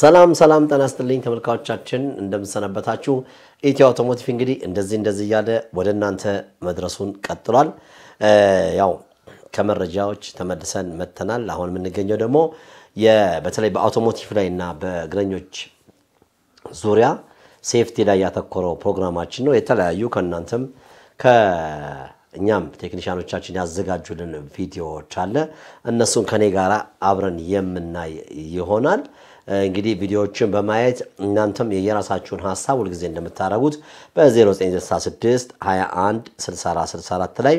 ሰላም ሰላም፣ ጤና ይስጥልኝ ተመልካቾቻችን፣ እንደምንሰነበታችሁ። ኢትዮ አውቶሞቲቭ እንግዲህ እንደዚህ እንደዚህ እያለ ወደ እናንተ መድረሱን ቀጥሏል። ያው ከመረጃዎች ተመልሰን መጥተናል። አሁን የምንገኘው ደግሞ በተለይ በአውቶሞቲቭ ላይ እና በእግረኞች ዙሪያ ሴፍቲ ላይ ያተኮረው ፕሮግራማችን ነው። የተለያዩ ከእናንተም ከእኛም ቴክኒሽያኖቻችን ያዘጋጁልን ቪዲዮዎች አለ። እነሱን ከኔ ጋር አብረን የምናይ ይሆናል። እንግዲህ ቪዲዮዎችን በማየት እናንተም የየራሳችሁን ሀሳብ ሁልጊዜ እንደምታደርጉት በ0966 21 64 64 ላይ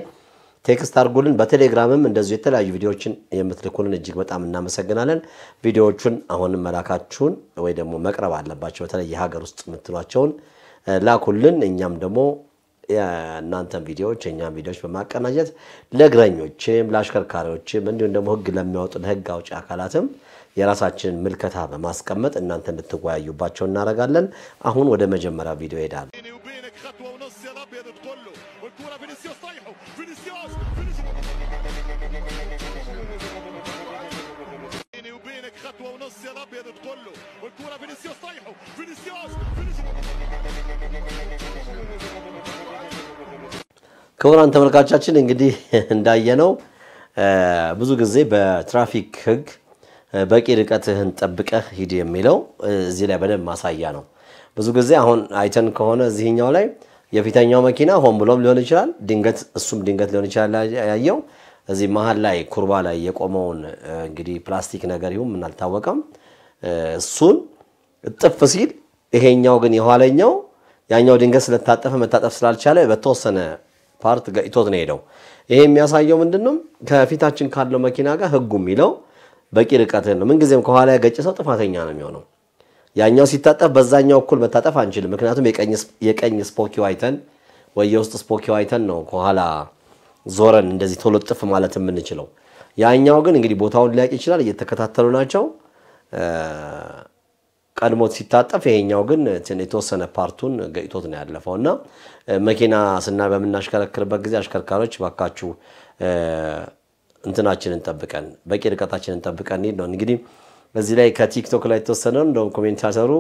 ቴክስት አድርጉልን። በቴሌግራምም እንደዚሁ የተለያዩ ቪዲዮዎችን የምትልኩልን እጅግ በጣም እናመሰግናለን። ቪዲዮዎቹን አሁንም መላካችሁን ወይ ደግሞ መቅረብ አለባቸው። በተለይ የሀገር ውስጥ የምትሏቸውን ላኩልን። እኛም ደግሞ የእናንተን ቪዲዮዎች እኛም ቪዲዮዎች በማቀናጀት ለእግረኞችም ለአሽከርካሪዎችም እንዲሁም ደግሞ ህግ ለሚያወጡ ለህግ አውጪ አካላትም የራሳችንን ምልከታ በማስቀመጥ እናንተ እንድትወያዩባቸው እናደርጋለን። አሁን ወደ መጀመሪያ ቪዲዮ ይሄዳል። ክቡራን ተመልካቻችን እንግዲህ እንዳየነው ብዙ ጊዜ በትራፊክ ሕግ በቂ ርቀትህን ጠብቀህ ሂድ የሚለው እዚህ ላይ በደንብ ማሳያ ነው። ብዙ ጊዜ አሁን አይተን ከሆነ እዚህኛው ላይ የፊተኛው መኪና ሆን ብሎም ሊሆን ይችላል፣ ድንገት እሱም ድንገት ሊሆን ይችላል ያየው እዚህ መሀል ላይ ኩርባ ላይ የቆመውን እንግዲህ ፕላስቲክ ነገር ይሁን ምን አልታወቀም፣ እሱን እጥፍ ሲል ይሄኛው ግን የኋለኛው ያኛው ድንገት ስለታጠፈ መታጠፍ ስላልቻለ በተወሰነ ፓርት ገጭቶት ነው ሄደው። ይሄ የሚያሳየው ምንድነው ነው? ከፊታችን ካለው መኪና ጋር ህጉ የሚለው በቂ ርቀትህን ነው። ምንጊዜም ከኋላ ያገጨ ሰው ጥፋተኛ ነው የሚሆነው። ያኛው ሲታጠፍ በዛኛው እኩል መታጠፍ አንችልም። ምክንያቱም የቀኝ ስፖኪ አይተን ወይ የውስጥ ስፖኪ አይተን ነው ከኋላ ዞረን እንደዚህ ቶሎ ጥፍ ማለት የምንችለው። ያኛው ግን እንግዲህ ቦታውን ሊያውቅ ይችላል። እየተከታተሉ ናቸው። ቀድሞት ሲታጠፍ ይሄኛው ግን የተወሰነ ፓርቱን ገጭቶት ነው ያለፈው። እና መኪና ስና በምናሽከረክርበት ጊዜ አሽከርካሪዎች ባካችሁ እንትናችንን ጠብቀን በቂ ርቀታችንን ጠብቀን ሄድ ነው። እንግዲህ በዚህ ላይ ከቲክቶክ ላይ የተወሰነው እንደውም ኮሜንታተሩ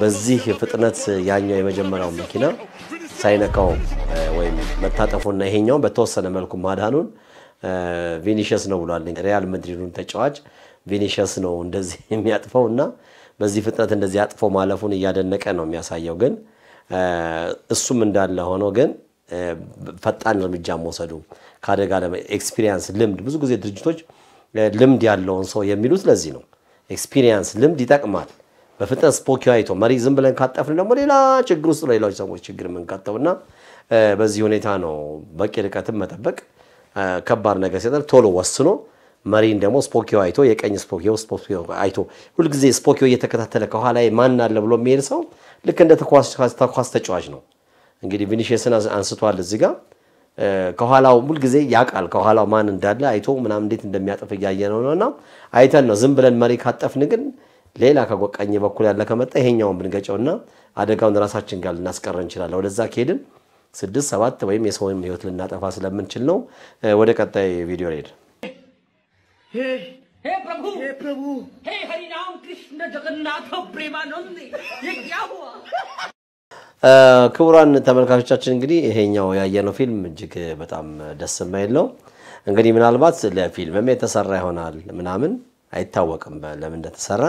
በዚህ ፍጥነት ያኛው የመጀመሪያው መኪና ሳይነካው ወይም መታጠፉና ይሄኛውን በተወሰነ መልኩ ማዳኑን ቪኒሸስ ነው ብሏል። ሪያል መድሪዱን ተጫዋች ቪኒሸስ ነው እንደዚህ የሚያጥፈው እና በዚህ ፍጥነት እንደዚህ አጥፎ ማለፉን እያደነቀ ነው የሚያሳየው። ግን እሱም እንዳለ ሆኖ ግን ፈጣን እርምጃ መውሰዱ ከአደጋ ኤክስፒሪየንስ ልምድ። ብዙ ጊዜ ድርጅቶች ልምድ ያለውን ሰው የሚሉት ለዚህ ነው። ኤክስፒሪየንስ ልምድ ይጠቅማል። በፍጥነት ስፖኪ አይቶ መሪ ዝም ብለን ካጠፍን ደግሞ ሌላ ችግር ውስጥ ሌሎች ሰዎች ችግር የምንከተው እና በዚህ ሁኔታ ነው በቂ ርቀትን መጠበቅ ከባድ ነገር ሲጠር ቶሎ ወስኖ መሪን ደግሞ ስፖኪ አይቶ የቀኝ ስፖኪ አይቶ ሁልጊዜ ስፖኪ እየተከታተለ ከኋላ ማን አለ ብሎ የሚሄድ ሰው ልክ እንደ ተኳስ ተጫዋች ነው። እንግዲህ ቪኒሽስን አንስቷል እዚህ ጋር ከኋላው ጊዜ ያውቃል ከኋላው ማን እንዳለ አይቶ ምናምን እንዴት እንደሚያጠፍ እያየ ነው እና አይተን ነው። ዝም ብለን መሪ ካጠፍን ግን ሌላ ከቀኝ በኩል ያለ ከመጣ ይሄኛውን ብንገጨውና አደጋውን ራሳችን ጋር ልናስቀረ እንችላለን። ወደዛ ከሄድን ስድስት ሰባት ወይም የሰውም ህይወት ልናጠፋ ስለምንችል ነው። ወደ ቀጣይ ቪዲዮ ሄድ हे प्रभु हे प्रभु हे हरि कृष्ण जगन्नाथ प्रेमानंद ये क्या हुआ ክቡራን ተመልካቾቻችን እንግዲህ ይሄኛው ያየነው ፊልም እጅግ በጣም ደስ የማይል ነው። እንግዲህ ምናልባት ለፊልምም የተሰራ ይሆናል ምናምን አይታወቅም፣ ለምን እንደተሰራ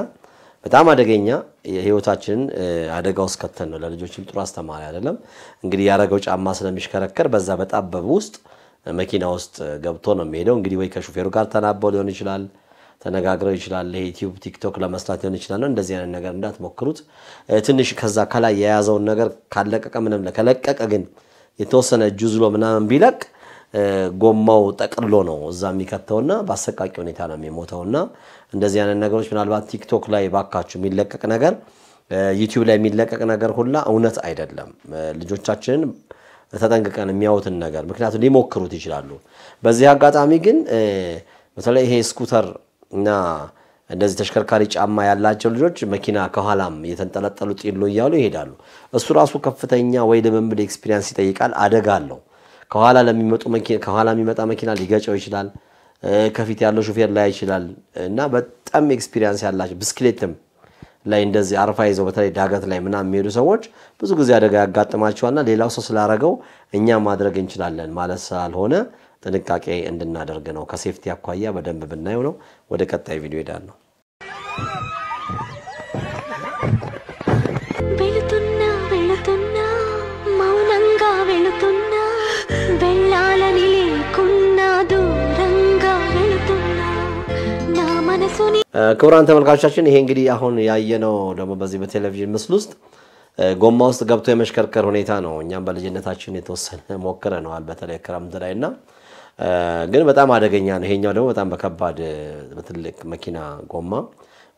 በጣም አደገኛ የህይወታችንን አደጋ ውስጥ ከተን ነው። ለልጆችም ጥሩ አስተማሪ አይደለም። እንግዲህ ያደረገው ጫማ ስለሚሽከረከር በዛ በጣበብ ውስጥ መኪና ውስጥ ገብቶ ነው የሚሄደው። እንግዲህ ወይ ከሹፌሩ ጋር ተናበው ሊሆን ይችላል ተነጋግረው ይችላል። ዩቲዩብ ቲክቶክ ለመስራት ሊሆን ይችላል። እንደዚህ አይነት ነገር እንዳትሞክሩት። ትንሽ ከዛ ከላይ የያዘውን ነገር ካለቀቀ ምንም ከለቀቀ ግን የተወሰነ ጁዝሎ ምናምን ቢለቅ ጎማው ጠቅሎ ነው እዛ የሚከተውና በአሰቃቂ ሁኔታ ነው የሚሞተውና እንደዚህ አይነት ነገሮች ምናልባት ቲክቶክ ላይ ባካችሁ የሚለቀቅ ነገር ዩቲዩብ ላይ የሚለቀቅ ነገር ሁላ እውነት አይደለም። ልጆቻችንን ተጠንቅቀን የሚያዩትን ነገር ምክንያቱም ሊሞክሩት ይችላሉ። በዚህ አጋጣሚ ግን በተለይ ይሄ ስኩተር እና እነዚህ ተሽከርካሪ ጫማ ያላቸው ልጆች መኪና ከኋላም የተንጠለጠሉ ጢሎ እያሉ ይሄዳሉ። እሱ ራሱ ከፍተኛ ወይ ልምምድ ኤክስፒሪንስ ይጠይቃል። አደጋ አለው። ከኋላ ለሚመጡ ከኋላ የሚመጣ መኪና ሊገጨው ይችላል። ከፊት ያለው ሹፌር ላይ ይችላል እና በጣም ኤክስፒሪንስ ያላቸው ብስክሌትም ላይ እንደዚህ አርፋ ይዘው በተለይ ዳገት ላይ ምናምን የሚሄዱ ሰዎች ብዙ ጊዜ አደጋ ያጋጥማቸዋልና ሌላው ሰው ስላረገው እኛ ማድረግ እንችላለን ማለት ስላልሆነ ጥንቃቄ እንድናደርግ ነው። ከሴፍቲ አኳያ በደንብ ብናየው ነው። ወደ ቀጣይ ቪዲዮ ሄዳል ነው ክቡራን ተመልካቾቻችን ይሄ እንግዲህ አሁን ያየነው ደግሞ በዚህ በቴሌቪዥን ምስል ውስጥ ጎማ ውስጥ ገብቶ የመሽከርከር ሁኔታ ነው። እኛም በልጅነታችን የተወሰነ ሞክረነዋል፣ በተለይ ክረምት ላይ እና ግን በጣም አደገኛ ነው። ይሄኛው ደግሞ በጣም በከባድ በትልቅ መኪና ጎማ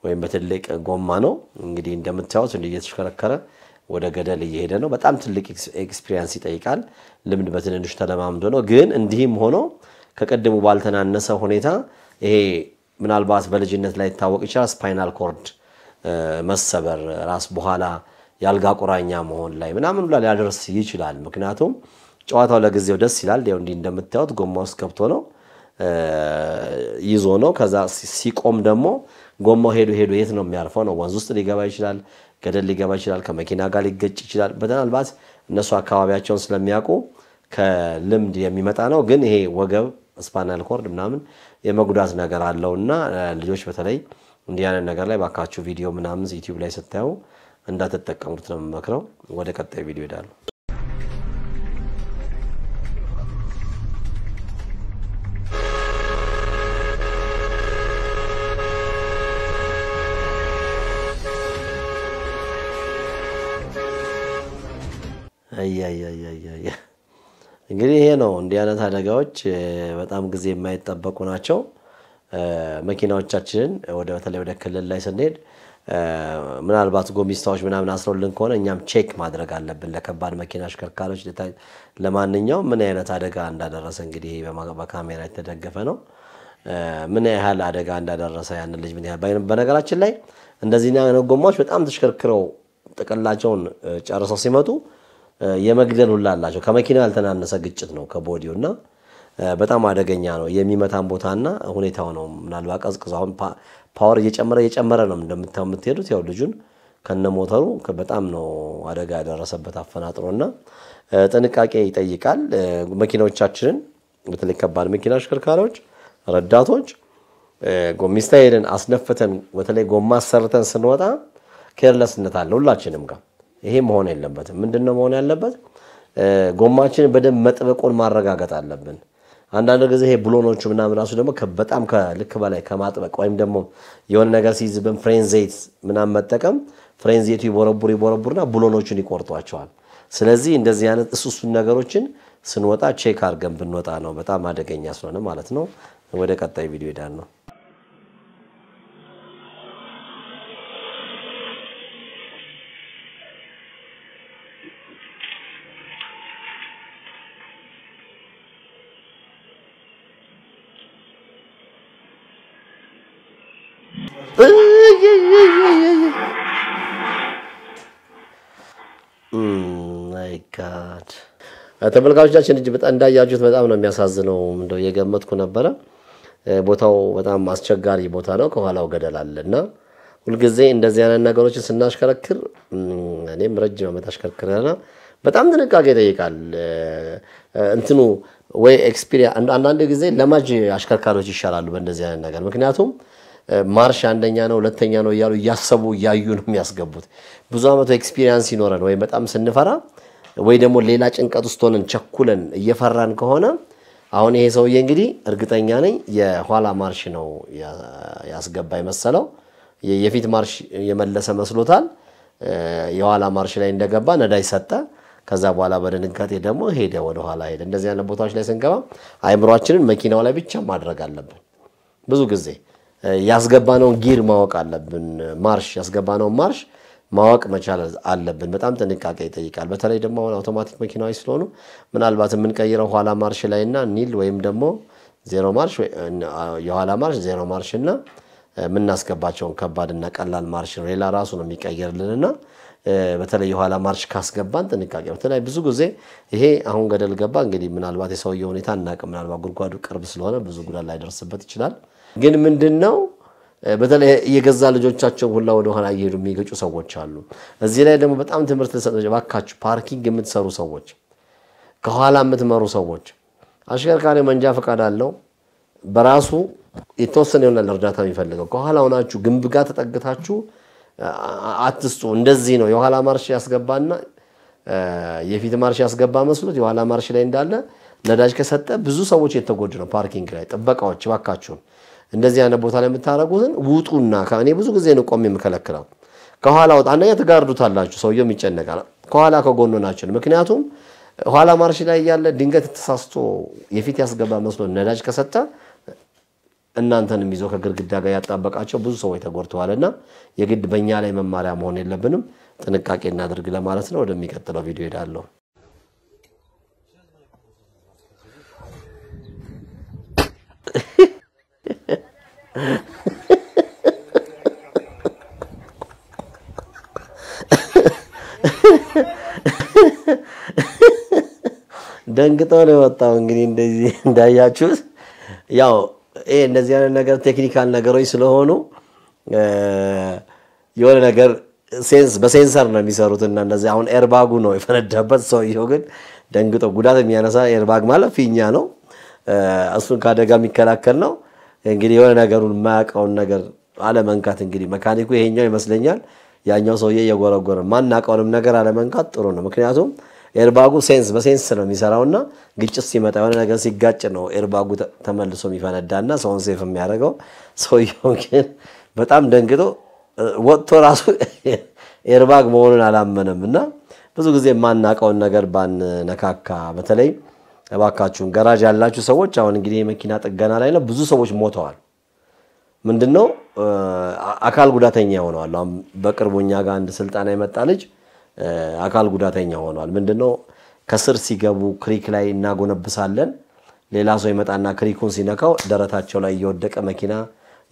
ወይም በትልቅ ጎማ ነው እንግዲህ እንደምታዩት እንዲህ እየተሽከረከረ ወደ ገደል እየሄደ ነው። በጣም ትልቅ ኤክስፒሪየንስ ይጠይቃል። ልምድ በትንንሹ ተለማምዶ ነው። ግን እንዲህም ሆኖ ከቅድሙ ባልተናነሰ ሁኔታ ይሄ ምናልባት በልጅነት ላይ ይታወቅ ይችላል። ስፓይናል ኮርድ መሰበር፣ ራስ በኋላ የአልጋ ቁራኛ መሆን ላይ ምናምን ላ ሊያደርስ ይችላል ምክንያቱም ጨዋታው ለጊዜው ደስ ይላል። ያው እንዲህ እንደምታዩት ጎማ ውስጥ ገብቶ ነው ይዞ ነው። ከዛ ሲቆም ደግሞ ጎማው ሄዶ ሄዶ የት ነው የሚያርፈው ነው? ወንዝ ውስጥ ሊገባ ይችላል፣ ገደል ሊገባ ይችላል፣ ከመኪና ጋር ሊገጭ ይችላል። በተናልባት እነሱ አካባቢያቸውን ስለሚያውቁ ከልምድ የሚመጣ ነው። ግን ይሄ ወገብ ስፓናል ኮርድ ምናምን የመጉዳት ነገር አለው እና ልጆች በተለይ እንዲህ ያለ ነገር ላይ ባካችሁ ቪዲዮ ምናምን ዩቲዩብ ላይ ስታዩ እንዳትጠቀሙት ነው የምመክረው። ወደ ቀጣይ ቪዲዮ ሄዳለሁ። እንግዲህ ይሄ ነው እንዲህ አይነት አደጋዎች በጣም ጊዜ የማይጠበቁ ናቸው። መኪናዎቻችንን ወደ በተለይ ወደ ክልል ላይ ስንሄድ ምናልባት ጎሚስታዎች ምናምን አስረውልን ከሆነ እኛም ቼክ ማድረግ አለብን ለከባድ መኪና አሽከርካሪዎች። ለማንኛውም ምን አይነት አደጋ እንዳደረሰ እንግዲህ በካሜራ የተደገፈ ነው። ምን ያህል አደጋ እንዳደረሰ ያንን ልጅ ምን ያህል በነገራችን ላይ እንደዚህ ጎማዎች በጣም ተሽከርክረው ጥቅላቸውን ጨርሰው ሲመጡ የመግደል ሁላ አላቸው። ከመኪናው ያልተናነሰ ግጭት ነው ከቦዲው እና በጣም አደገኛ ነው። የሚመታን ቦታና ሁኔታው ነው። ምናልባት ቀዝቅዞ አሁን ፓወር እየጨመረ እየጨመረ ነው እንደምታው የምትሄዱት ያው ልጁን ከነ ሞተሩ በጣም ነው አደጋ ያደረሰበት አፈናጥሮ እና ጥንቃቄ ይጠይቃል። መኪናዎቻችንን በተለይ ከባድ መኪና አሽከርካሪዎች፣ ረዳቶች ጎሚስታ አስነፍተን በተለይ ጎማ አሰርተን ስንወጣ ኬርለስነት አለ ሁላችንም ጋር ይሄ መሆን የለበትም። ምንድን ነው መሆን ያለበት? ጎማችን በደንብ መጥበቁን ማረጋገጥ አለብን። አንዳንድ ጊዜ ይሄ ብሎኖቹ ምናምን ራሱ ደግሞ በጣም ከልክ በላይ ከማጥበቅ ወይም ደግሞ የሆነ ነገር ሲይዝብን ፍሬን ዘይት ምናምን መጠቀም ፍሬንዜቱ ይቦረቡር ይቦረቡርና ብሎኖቹን ይቆርጧቸዋል። ስለዚህ እንደዚህ አይነት እሱሱን ነገሮችን ስንወጣ ቼክ አድርገን ብንወጣ ነው በጣም አደገኛ ስለሆነ ማለት ነው። ወደ ቀጣይ ቪዲዮ ሄዳል ነው ተመልካቾቻችን እጅ በጣም እንዳያችሁት በጣም ነው የሚያሳዝነው። እንደው የገመትኩ ነበረ። ቦታው በጣም አስቸጋሪ ቦታ ነው። ከኋላው ገደል አለና ሁልጊዜ እንደዚህ አይነት ነገሮችን ስናሽከረክር እኔም ረጅም ዓመት አሽከርክረና በጣም ጥንቃቄ ይጠይቃል። እንትኑ ወይ ኤክስፒሪያ አንዳንድ ጊዜ ለማጅ አሽከርካሪዎች ይሻላሉ በእንደዚህ አይነት ነገር ምክንያቱም ማርሽ አንደኛ ነው ሁለተኛ ነው እያሉ እያሰቡ እያዩ ነው የሚያስገቡት። ብዙ ዓመቱ ኤክስፒሪያንስ ይኖረን ወይም በጣም ስንፈራ ወይ ደግሞ ሌላ ጭንቀት ውስጥ ሆነን ቸኩለን እየፈራን ከሆነ አሁን ይሄ ሰውዬ እንግዲህ እርግጠኛ ነኝ የኋላ ማርሽ ነው ያስገባ የመሰለው። የፊት ማርሽ የመለሰ መስሎታል። የኋላ ማርሽ ላይ እንደገባ ነዳጅ ሰጠ። ከዛ በኋላ በድንጋጤ ደግሞ ሄደ፣ ወደኋላ ሄደ። እንደዚህ ያለ ቦታዎች ላይ ስንገባ አይምሯችንን መኪናው ላይ ብቻ ማድረግ አለብን። ብዙ ጊዜ ያስገባነውን ጊር ማወቅ አለብን። ማርሽ ያስገባነውን ማርሽ ማወቅ መቻል አለብን። በጣም ጥንቃቄ ይጠይቃል። በተለይ ደግሞ አሁን አውቶማቲክ መኪናዎች ስለሆኑ ምናልባት የምንቀይረው ኋላ ማርሽ ላይ እና ኒል ወይም ደግሞ ዜሮ ማርሽ የኋላ ማርሽ ዜሮ ማርሽ እና የምናስገባቸውን ከባድና ቀላል ማርሽ ነው። ሌላ ራሱ ነው እና በተለይ የኋላ ማርሽ ካስገባን ጥንቃቄ በተለይ ብዙ ጊዜ ይሄ አሁን ገደል ገባ እንግዲህ ምናልባት የሰውየው ሁኔታ እናቅ፣ ምናልባት ጉድጓዱ ቅርብ ስለሆነ ብዙ ጉዳት ላይደርስበት ይችላል። ግን ምንድን ነው በተለይ የገዛ ልጆቻቸው ሁላ ወደኋላ እየሄዱ የሚገጩ ሰዎች አሉ። እዚህ ላይ ደግሞ በጣም ትምህርት ልሰጥ ባካችሁ፣ ፓርኪንግ የምትሰሩ ሰዎች፣ ከኋላ የምትመሩ ሰዎች፣ አሽከርካሪ መንጃ ፈቃድ አለው በራሱ የተወሰነ የሆነ እርዳታ የሚፈልገው። ከኋላ ሆናችሁ ግንብ ጋር ተጠግታችሁ አትስጡ። እንደዚህ ነው። የኋላ ማርሽ ያስገባና የፊት ማርሽ ያስገባ መስሎት የኋላ ማርሽ ላይ እንዳለ ነዳጅ ከሰጠ ብዙ ሰዎች የተጎዱ ነው። ፓርኪንግ ላይ ጥበቃዎች እባካችሁን እንደዚህ አይነት ቦታ ላይ የምታደርጉትን ውጡና እኔ ብዙ ጊዜ ነው ቆሜ የምከለክለው። ከኋላ ወጣ። አንደኛ ትጋርዱታላችሁ፣ ሰውየውም ይጨነቃል። ከኋላ ከጎኑ ናችሁ። ምክንያቱም ኋላ ማርሽ ላይ ያለ ድንገት ተሳስቶ የፊት ያስገባ መስሎ ነዳጅ ከሰጠ እናንተንም ይዞ ከግድግዳ ጋር ያጣበቃቸው ብዙ ሰዎች ተጎድተዋልና የግድ በእኛ ላይ መማሪያ መሆን የለብንም። ጥንቃቄ እናድርግ ለማለት ነው። ወደሚቀጥለው ቪዲዮ ሄዳለሁ። ደንግጦ ነው የወጣው። እንግዲህ እንደዚህ እንዳያችሁት ያው ይሄ እንደዚህ አይነት ነገር ቴክኒካል ነገሮች ስለሆኑ የሆነ ነገር በሴንሰር ነው የሚሰሩት እና እንደዚህ አሁን ኤርባጉ ነው የፈነዳበት። ሰውየው ግን ደንግጦ ጉዳት የሚያነሳ ኤርባግ ማለት ፊኛ ነው። እሱን ከአደጋ የሚከላከል ነው። እንግዲህ የሆነ ነገሩን የማያውቀውን ነገር አለመንካት እንግዲህ መካኒኩ ይሄኛው ይመስለኛል ያኛው ሰውዬ እየጎረጎረ ማናቀውንም ነገር አለመንካት ጥሩ ነው። ምክንያቱም ኤርባጉ ሴንስ በሴንስ ነው የሚሰራውና ግጭት ሲመጣ የሆነ ነገር ሲጋጭ ነው ኤርባጉ ተመልሶ የሚፈነዳና ሰውን ሴፍ የሚያደርገው። ሰውየው ግን በጣም ደንግጦ ወጥቶ ራሱ ኤርባግ መሆኑን አላመነም እና ብዙ ጊዜ የማናቀውን ነገር ባንነካካ በተለይ እባካችሁን ገራጅ ያላችሁ ሰዎች አሁን እንግዲህ የመኪና ጥገና ላይ ነው ብዙ ሰዎች ሞተዋል። ምንድነው አካል ጉዳተኛ ሆነዋል። አሁን በቅርቡ እኛ ጋር አንድ ስልጠና የመጣ ልጅ አካል ጉዳተኛ ሆኗል። ምንድነው ከስር ሲገቡ ክሪክ ላይ እናጎነብሳለን። ሌላ ሰው ይመጣና ክሪኩን ሲነካው ደረታቸው ላይ እየወደቀ መኪና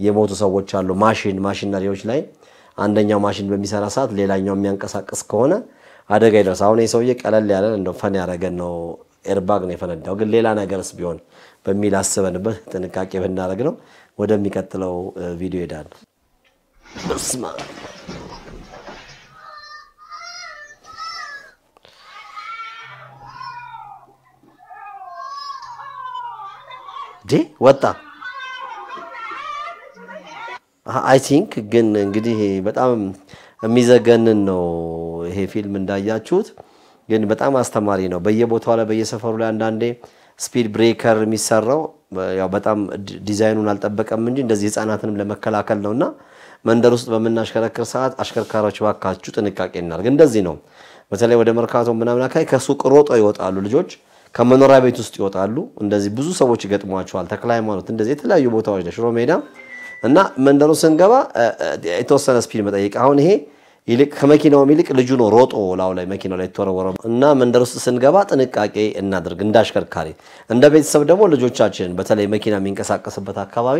የሞቱ ሰዎች አሉ። ማሽን ማሽነሪዎች ላይ አንደኛው ማሽን በሚሰራ ሰዓት ሌላኛው የሚያንቀሳቅስ ከሆነ አደጋ ይደርስ። አሁን ይህ ሰውዬ ቀለል ያለን እንደ ፈን ያደረገን ነው ኤርባግ ነው የፈነዳው፣ ግን ሌላ ነገርስ ቢሆን በሚል አስበንበት ጥንቃቄ ብናደርግ ነው። ወደሚቀጥለው ቪዲዮ ይሄዳል። ወጣ አይ ቲንክ ግን እንግዲህ በጣም የሚዘገንን ነው ይሄ ፊልም እንዳያችሁት ግን በጣም አስተማሪ ነው። በየቦታው ላይ በየሰፈሩ ላይ አንዳንዴ ስፒድ ብሬከር የሚሰራው ያው በጣም ዲዛይኑን አልጠበቀም እንጂ እንደዚህ ህፃናትንም ለመከላከል ነውና መንደር ውስጥ በምናሽከረክር ሰዓት አሽከርካሪዎች ባካችሁ ጥንቃቄ እናድርግ። እንደዚህ ነው። በተለይ ወደ መርካቶ ምናምን አካባቢ ከሱቅ ሮጦ ይወጣሉ ልጆች ከመኖሪያ ቤት ውስጥ ይወጣሉ። እንደዚህ ብዙ ሰዎች ይገጥሟቸዋል። ተክለ ሃይማኖት፣ እንደዚህ የተለያዩ ቦታዎች ሽሮ ሜዳ እና መንደሩ ስንገባ የተወሰነ ስፒድ መጠየቅ አሁን ይሄ ይልቅ ከመኪናውም ይልቅ ልጁ ነው ሮጦ ላው ላይ መኪናው ላይ የተወረወረው እና መንደር ውስጥ ስንገባ ጥንቃቄ እናድርግ። እንደ አሽከርካሪ፣ እንደ ቤተሰብ ደግሞ ልጆቻችን በተለይ መኪና የሚንቀሳቀስበት አካባቢ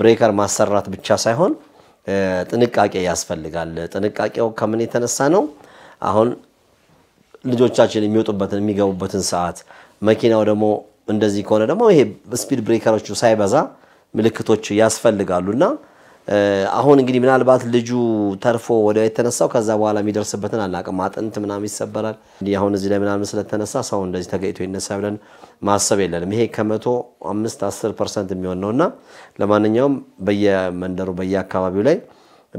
ብሬከር ማሰራት ብቻ ሳይሆን ጥንቃቄ ያስፈልጋል። ጥንቃቄው ከምን የተነሳ ነው? አሁን ልጆቻችን የሚወጡበትን የሚገቡበትን ሰዓት መኪናው ደግሞ እንደዚህ ከሆነ ደግሞ ይሄ ስፒድ ብሬከሮቹ ሳይበዛ ምልክቶች ያስፈልጋሉና አሁን እንግዲህ ምናልባት ልጁ ተርፎ ወደ የተነሳው ከዛ በኋላ የሚደርስበትን አናውቅም። አጥንት ምናምን ይሰበራል። እንዲህ አሁን እዚህ ላይ ምናምን ስለተነሳ ሰው እንደዚህ ተገይቶ ይነሳ ብለን ማሰብ የለንም። ይሄ ከመቶ አምስት አስር ፐርሰንት የሚሆን ነው እና ለማንኛውም በየመንደሩ በየአካባቢው ላይ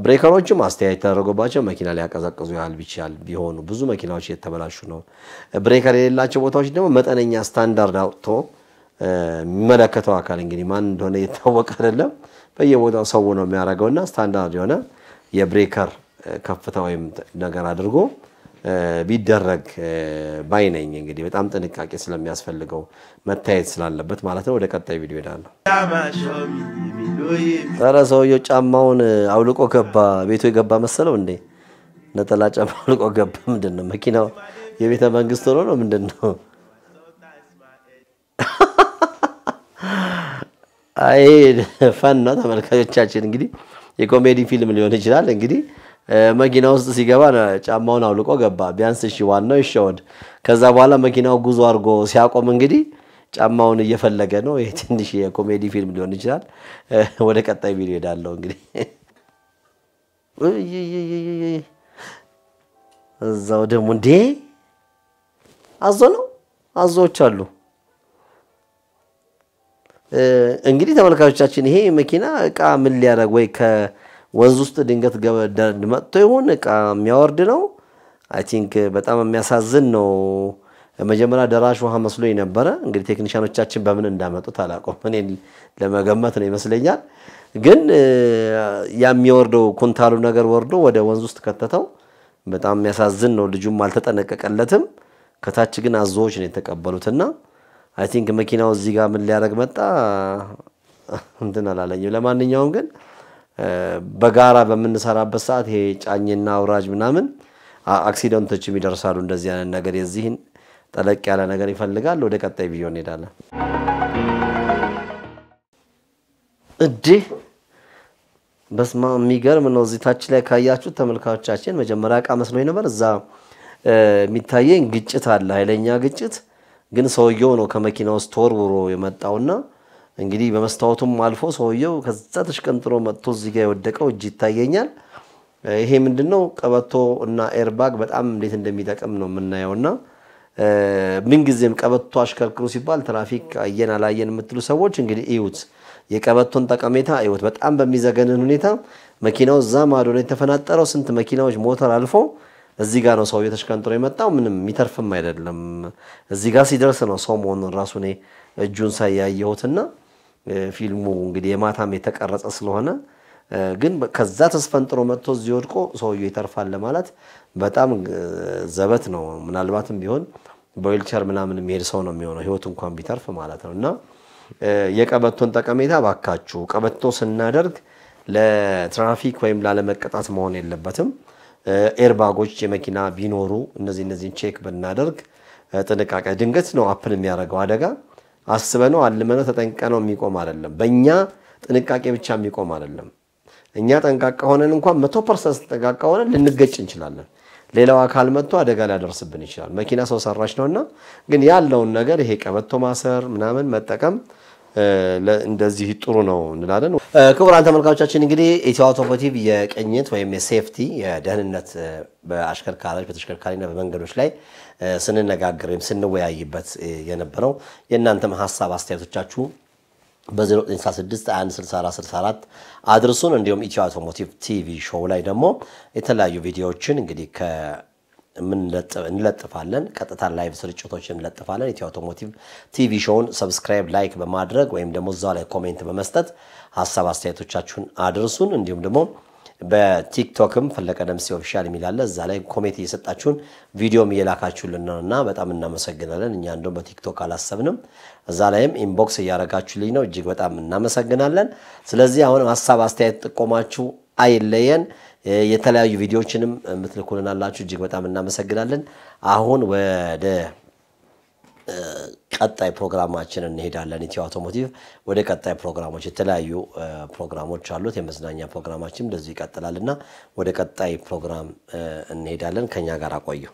ብሬከሮችም አስተያየት ተደረጎባቸው መኪና ሊያቀዘቅዙ ያህል ቢቻል ቢሆኑ ብዙ መኪናዎች እየተበላሹ ነው። ብሬከር የሌላቸው ቦታዎች ደግሞ መጠነኛ ስታንዳርድ አውጥቶ የሚመለከተው አካል እንግዲህ ማን እንደሆነ እየታወቀ አይደለም። በየቦታው ሰው ነው የሚያደርገውና ስታንዳርድ የሆነ የብሬከር ከፍታ ወይም ነገር አድርጎ ቢደረግ ባይ ነኝ። እንግዲህ በጣም ጥንቃቄ ስለሚያስፈልገው መታየት ስላለበት ማለት ነው። ወደ ቀጣይ ቪዲዮ ሄዳለሁ። ኧረ ሰውየው ጫማውን አውልቆ ገባ። ቤቱ የገባ መሰለው እንዴ? ነጠላ ጫማ አውልቆ ገባ። ምንድን ነው መኪናው የቤተ መንግስት ሆኖ ነው ምንድን ነው? አይ ፈን ነው ተመልካቾቻችን። እንግዲህ የኮሜዲ ፊልም ሊሆን ይችላል። እንግዲህ መኪና ውስጥ ሲገባ ጫማውን አውልቆ ገባ። ቢያንስ እሺ፣ ዋናው ይሸወድ። ከዛ በኋላ መኪናው ጉዞ አድርጎ ሲያቆም እንግዲህ ጫማውን እየፈለገ ነው። ይህ ትንሽ የኮሜዲ ፊልም ሊሆን ይችላል። ወደ ቀጣይ ቪዲዮ ሄዳለሁ። እንግዲህ እዛው ደግሞ እንዴ አዞ ነው አዞዎች አሉ። እንግዲህ ተመልካቾቻችን ይሄ መኪና እቃ ምን ሊያደርግ ወይ ከወንዝ ውስጥ ድንገት መጥቶ ይሆን እቃ የሚያወርድ ነው። አይ ቲንክ በጣም የሚያሳዝን ነው። መጀመሪያ ደራሽ ውሃ መስሎ ነበረ። እንግዲህ ቴክኒሻኖቻችን በምን እንዳመጡት አላውቅም። እኔ ለመገመት ነው ይመስለኛል። ግን የሚወርደው ኩንታሉ ነገር ወርዶ ወደ ወንዝ ውስጥ ከተተው። በጣም የሚያሳዝን ነው። ልጁም አልተጠነቀቀለትም። ከታች ግን አዞዎች ነው የተቀበሉትና አይ ቲንክ መኪናው እዚህ ጋር ምን ሊያደርግ መጣ እንትን አላለኝም። ለማንኛውም ግን በጋራ በምንሰራበት ሰዓት ይሄ ጫኝና አውራጅ ምናምን አክሲደንቶችም ይደርሳሉ። እንደዚህ አይነት ነገር የዚህን ጠለቅ ያለ ነገር ይፈልጋል። ወደ ቀጣይ ቪዲዮ እንሄዳለን። እዴ በስማ የሚገርም ነው። እዚህ ታች ላይ ካያችሁት ተመልካቾቻችን መጀመሪያ እቃ መስሎኝ ነበር። እዛ የሚታየኝ ግጭት አለ፣ ኃይለኛ ግጭት ግን ሰውየው ነው ከመኪና ውስጥ ተወርውሮ የመጣውና እንግዲህ በመስታወቱም አልፎ ሰውየው ከዛ ተሽቀንጥሮ መጥቶ እዚህ የወደቀው እጅ ይታየኛል። ይሄ ምንድን ነው? ቀበቶ እና ኤርባግ በጣም እንዴት እንደሚጠቅም ነው የምናየውና ምንጊዜም ቀበቶ አሽከርክሩ ሲባል ትራፊክ አየን አላየን የምትሉ ሰዎች እንግዲህ እዩት፣ የቀበቶን ጠቀሜታ እዩት። በጣም በሚዘገንን ሁኔታ መኪናው እዛ ማዶ ላይ የተፈናጠረው ስንት መኪናዎች ሞተር አልፎ እዚህ ጋር ነው ሰው እየተሽቀንጥሮ የመጣው። ምንም የሚተርፍም አይደለም። እዚህ ጋር ሲደርስ ነው ሰው መሆኑን ራሱ እኔ እጁን ሳያየሁትና ፊልሙ እንግዲህ የማታም የተቀረጸ ስለሆነ ግን ከዛ ተስፈንጥሮ መጥቶ እዚህ ወድቆ ሰውየው ይተርፋል ለማለት በጣም ዘበት ነው። ምናልባትም ቢሆን በዊልቸር ምናምን የሚሄድ ሰው ነው የሚሆነው ህይወት እንኳን ቢተርፍ ማለት ነው። እና የቀበቶን ጠቀሜታ ባካችሁ፣ ቀበቶ ስናደርግ ለትራፊክ ወይም ላለመቀጣት መሆን የለበትም። ኤርባጎች የመኪና ቢኖሩ እነዚህ እነዚህን ቼክ ብናደርግ ጥንቃቄ ድንገት ነው አፕል የሚያደርገው አደጋ አስበ ነው አልመ ነው ተጠንቀ ነው የሚቆም አይደለም። በእኛ ጥንቃቄ ብቻ የሚቆም አይደለም። እኛ ጠንቃቃ ሆነን እንኳን መቶ ፐርሰንት ጠንቃቃ ሆነን ልንገጭ እንችላለን። ሌላው አካል መጥቶ አደጋ ሊያደርስብን ይችላል። መኪና ሰው ሰራሽ ነውና፣ ግን ያለውን ነገር ይሄ ቀበቶ ማሰር ምናምን መጠቀም እንደዚህ ጥሩ ነው እንላለን። ክቡራን ተመልካቾቻችን እንግዲህ ኢትዮ አውቶሞቲቭ የቅኝት ወይም የሴፍቲ የደህንነት በአሽከርካሪዎች በተሽከርካሪና በመንገዶች ላይ ስንነጋገር ወይም ስንወያይበት የነበረው የእናንተም ሀሳብ አስተያየቶቻችሁ በ09616464 አድርሱን። እንዲሁም ኢትዮ አውቶሞቲቭ ቲቪ ሾው ላይ ደግሞ የተለያዩ ቪዲዮዎችን እንግዲህ እንለጥፋለን። ቀጥታ ላይቭ ስርጭቶች እንለጥፋለን። ኢትዮ አውቶሞቲቭ ቲቪ ሾውን ሰብስክራይብ፣ ላይክ በማድረግ ወይም ደግሞ እዛ ላይ ኮሜንት በመስጠት ሀሳብ አስተያየቶቻችሁን አድርሱን። እንዲሁም ደግሞ በቲክቶክም ፈለቀ ደምሴ ኦፊሻል የሚላለ እዛ ላይ ኮሜንት እየሰጣችሁን ቪዲዮም እየላካችሁልን እና በጣም እናመሰግናለን። እኛ እንደውም በቲክቶክ አላሰብንም፣ እዛ ላይም ኢንቦክስ እያረጋችሁልኝ ነው። እጅግ በጣም እናመሰግናለን። ስለዚህ አሁንም ሀሳብ አስተያየት ጥቆማችሁ አይለየን። የተለያዩ ቪዲዮዎችንም የምትልኩልናላችሁ እጅግ በጣም እናመሰግናለን። አሁን ወደ ቀጣይ ፕሮግራማችን እንሄዳለን። ኢትዮ አውቶሞቲቭ ወደ ቀጣይ ፕሮግራሞች የተለያዩ ፕሮግራሞች አሉት። የመዝናኛ ፕሮግራማችን እንደዚሁ ይቀጥላልና ወደ ቀጣይ ፕሮግራም እንሄዳለን። ከኛ ጋር አቆዩ።